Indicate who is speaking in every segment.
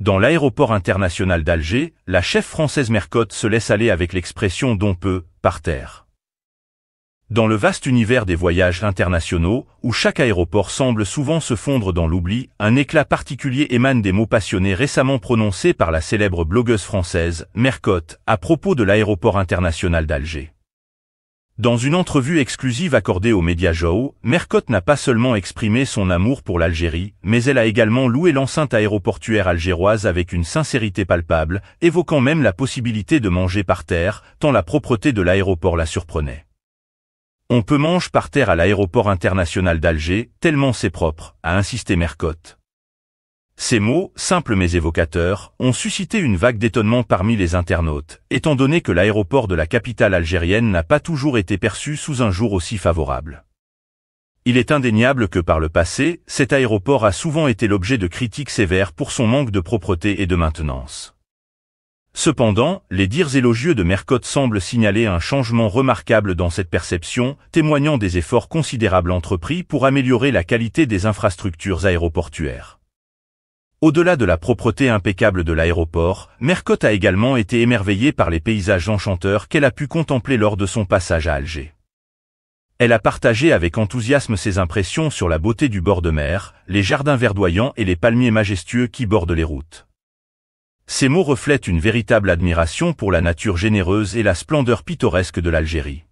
Speaker 1: Dans l'aéroport international d'Alger, la chef française Mercotte se laisse aller avec l'expression dont peu, par terre. Dans le vaste univers des voyages internationaux, où chaque aéroport semble souvent se fondre dans l'oubli, un éclat particulier émane des mots passionnés récemment prononcés par la célèbre blogueuse française, Mercotte, à propos de l'aéroport international d'Alger. Dans une entrevue exclusive accordée aux médias Joe, Mercotte n'a pas seulement exprimé son amour pour l'Algérie, mais elle a également loué l'enceinte aéroportuaire algéroise avec une sincérité palpable, évoquant même la possibilité de manger par terre, tant la propreté de l'aéroport la surprenait. On peut manger par terre à l'aéroport international d'Alger, tellement c'est propre, a insisté Mercotte. Ces mots, simples mais évocateurs, ont suscité une vague d'étonnement parmi les internautes, étant donné que l'aéroport de la capitale algérienne n'a pas toujours été perçu sous un jour aussi favorable. Il est indéniable que par le passé, cet aéroport a souvent été l'objet de critiques sévères pour son manque de propreté et de maintenance. Cependant, les dires élogieux de Mercotte semblent signaler un changement remarquable dans cette perception, témoignant des efforts considérables entrepris pour améliorer la qualité des infrastructures aéroportuaires. Au-delà de la propreté impeccable de l'aéroport, Mercotte a également été émerveillée par les paysages enchanteurs qu'elle a pu contempler lors de son passage à Alger. Elle a partagé avec enthousiasme ses impressions sur la beauté du bord de mer, les jardins verdoyants et les palmiers majestueux qui bordent les routes. Ces mots reflètent une véritable admiration pour la nature généreuse et la splendeur pittoresque de l'Algérie.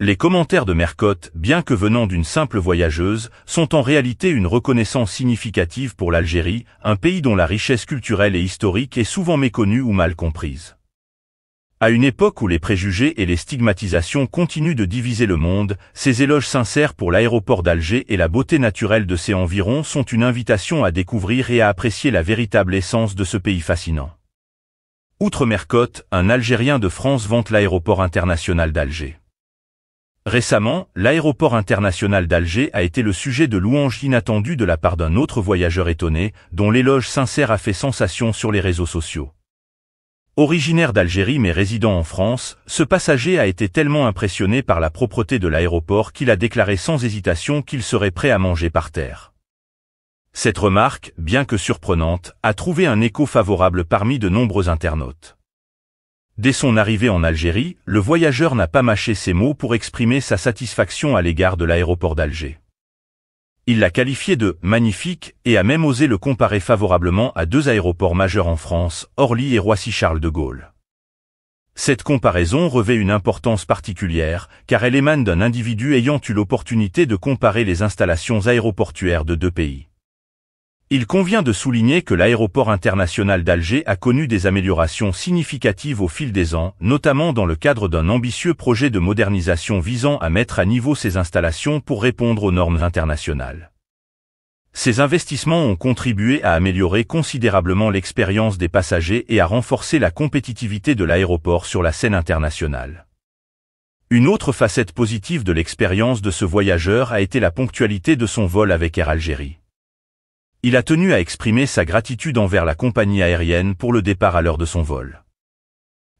Speaker 1: Les commentaires de Mercotte, bien que venant d'une simple voyageuse, sont en réalité une reconnaissance significative pour l'Algérie, un pays dont la richesse culturelle et historique est souvent méconnue ou mal comprise. À une époque où les préjugés et les stigmatisations continuent de diviser le monde, ces éloges sincères pour l'aéroport d'Alger et la beauté naturelle de ses environs sont une invitation à découvrir et à apprécier la véritable essence de ce pays fascinant. Outre Mercotte, un Algérien de France vante l'aéroport international d'Alger. Récemment, l'aéroport international d'Alger a été le sujet de louanges inattendues de la part d'un autre voyageur étonné, dont l'éloge sincère a fait sensation sur les réseaux sociaux. Originaire d'Algérie mais résident en France, ce passager a été tellement impressionné par la propreté de l'aéroport qu'il a déclaré sans hésitation qu'il serait prêt à manger par terre. Cette remarque, bien que surprenante, a trouvé un écho favorable parmi de nombreux internautes. Dès son arrivée en Algérie, le voyageur n'a pas mâché ses mots pour exprimer sa satisfaction à l'égard de l'aéroport d'Alger. Il l'a qualifié de « magnifique » et a même osé le comparer favorablement à deux aéroports majeurs en France, Orly et Roissy-Charles de Gaulle. Cette comparaison revêt une importance particulière, car elle émane d'un individu ayant eu l'opportunité de comparer les installations aéroportuaires de deux pays. Il convient de souligner que l'aéroport international d'Alger a connu des améliorations significatives au fil des ans, notamment dans le cadre d'un ambitieux projet de modernisation visant à mettre à niveau ses installations pour répondre aux normes internationales. Ces investissements ont contribué à améliorer considérablement l'expérience des passagers et à renforcer la compétitivité de l'aéroport sur la scène internationale. Une autre facette positive de l'expérience de ce voyageur a été la ponctualité de son vol avec Air Algérie il a tenu à exprimer sa gratitude envers la compagnie aérienne pour le départ à l'heure de son vol.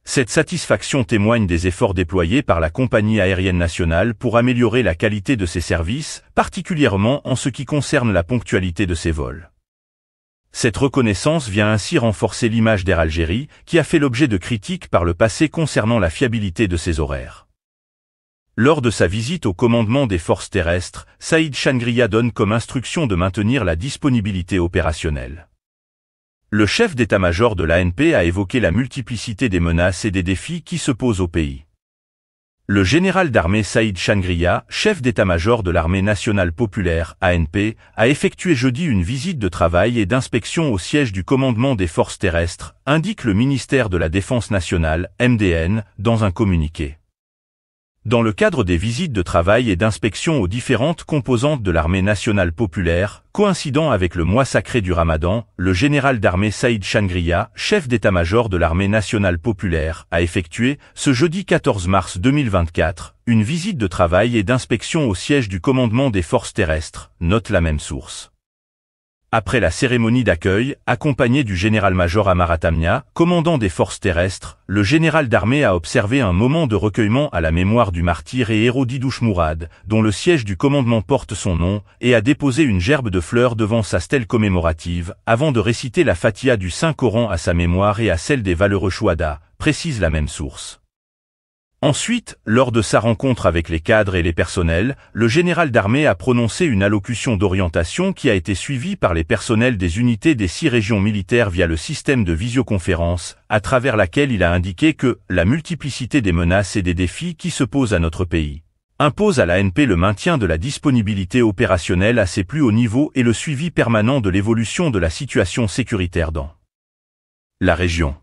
Speaker 1: Cette satisfaction témoigne des efforts déployés par la compagnie aérienne nationale pour améliorer la qualité de ses services, particulièrement en ce qui concerne la ponctualité de ses vols. Cette reconnaissance vient ainsi renforcer l'image d'Air Algérie, qui a fait l'objet de critiques par le passé concernant la fiabilité de ses horaires. Lors de sa visite au commandement des forces terrestres, Saïd Changria donne comme instruction de maintenir la disponibilité opérationnelle. Le chef d'état-major de l'ANP a évoqué la multiplicité des menaces et des défis qui se posent au pays. Le général d'armée Saïd Changria, chef d'état-major de l'armée nationale populaire, ANP, a effectué jeudi une visite de travail et d'inspection au siège du commandement des forces terrestres, indique le ministère de la Défense nationale, MDN, dans un communiqué dans le cadre des visites de travail et d'inspection aux différentes composantes de l'armée nationale populaire, coïncidant avec le mois sacré du ramadan, le général d'armée Saïd Shangriya, chef d'état-major de l'armée nationale populaire, a effectué, ce jeudi 14 mars 2024, une visite de travail et d'inspection au siège du commandement des forces terrestres, note la même source. Après la cérémonie d'accueil, accompagné du général-major Amaratamnia, commandant des forces terrestres, le général d'armée a observé un moment de recueillement à la mémoire du martyr et héros Didouche Mourad, dont le siège du commandement porte son nom, et a déposé une gerbe de fleurs devant sa stèle commémorative, avant de réciter la fatia du Saint-Coran à sa mémoire et à celle des valeureux Chouada, précise la même source. Ensuite, lors de sa rencontre avec les cadres et les personnels, le général d'armée a prononcé une allocution d'orientation qui a été suivie par les personnels des unités des six régions militaires via le système de visioconférence, à travers laquelle il a indiqué que la multiplicité des menaces et des défis qui se posent à notre pays impose à l'ANP le maintien de la disponibilité opérationnelle à ses plus hauts niveaux et le suivi permanent de l'évolution de la situation sécuritaire dans la région.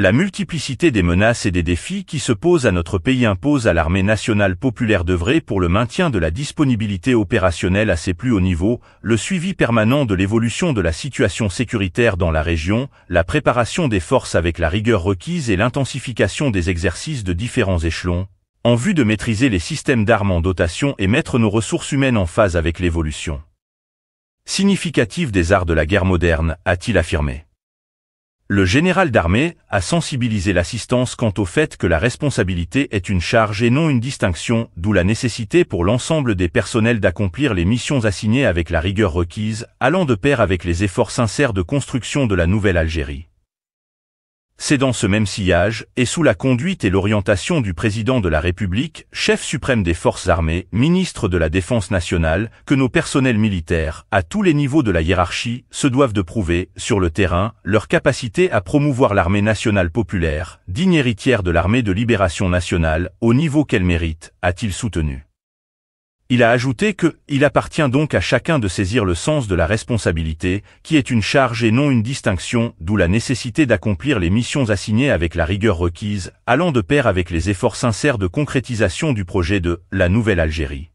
Speaker 1: La multiplicité des menaces et des défis qui se posent à notre pays impose à l'armée nationale populaire d'œuvrer pour le maintien de la disponibilité opérationnelle à ses plus hauts niveaux, le suivi permanent de l'évolution de la situation sécuritaire dans la région, la préparation des forces avec la rigueur requise et l'intensification des exercices de différents échelons, en vue de maîtriser les systèmes d'armes en dotation et mettre nos ressources humaines en phase avec l'évolution significative des arts de la guerre moderne, a-t-il affirmé. Le général d'armée a sensibilisé l'assistance quant au fait que la responsabilité est une charge et non une distinction, d'où la nécessité pour l'ensemble des personnels d'accomplir les missions assignées avec la rigueur requise, allant de pair avec les efforts sincères de construction de la nouvelle Algérie. C'est dans ce même sillage, et sous la conduite et l'orientation du président de la République, chef suprême des forces armées, ministre de la Défense nationale, que nos personnels militaires, à tous les niveaux de la hiérarchie, se doivent de prouver, sur le terrain, leur capacité à promouvoir l'armée nationale populaire, digne héritière de l'armée de libération nationale, au niveau qu'elle mérite, a-t-il soutenu. Il a ajouté que « il appartient donc à chacun de saisir le sens de la responsabilité, qui est une charge et non une distinction, d'où la nécessité d'accomplir les missions assignées avec la rigueur requise, allant de pair avec les efforts sincères de concrétisation du projet de « la Nouvelle Algérie ».